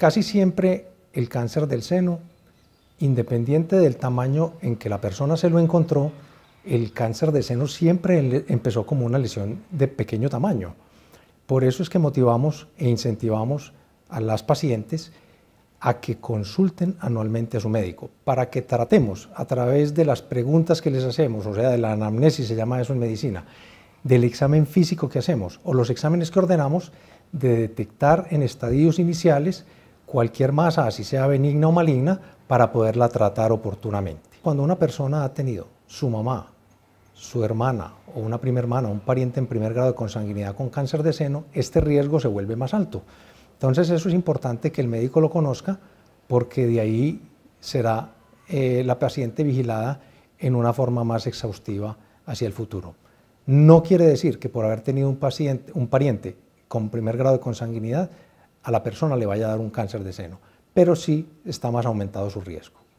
Casi siempre el cáncer del seno, independiente del tamaño en que la persona se lo encontró, el cáncer de seno siempre empezó como una lesión de pequeño tamaño. Por eso es que motivamos e incentivamos a las pacientes a que consulten anualmente a su médico, para que tratemos a través de las preguntas que les hacemos, o sea, de la anamnesis, se llama eso en medicina, del examen físico que hacemos o los exámenes que ordenamos, de detectar en estadios iniciales cualquier masa, así sea benigna o maligna, para poderla tratar oportunamente. Cuando una persona ha tenido su mamá, su hermana o una prima hermana, un pariente en primer grado de consanguinidad con cáncer de seno, este riesgo se vuelve más alto. Entonces eso es importante que el médico lo conozca porque de ahí será eh, la paciente vigilada en una forma más exhaustiva hacia el futuro. No quiere decir que por haber tenido un, paciente, un pariente con primer grado de consanguinidad a la persona le vaya a dar un cáncer de seno, pero sí está más aumentado su riesgo.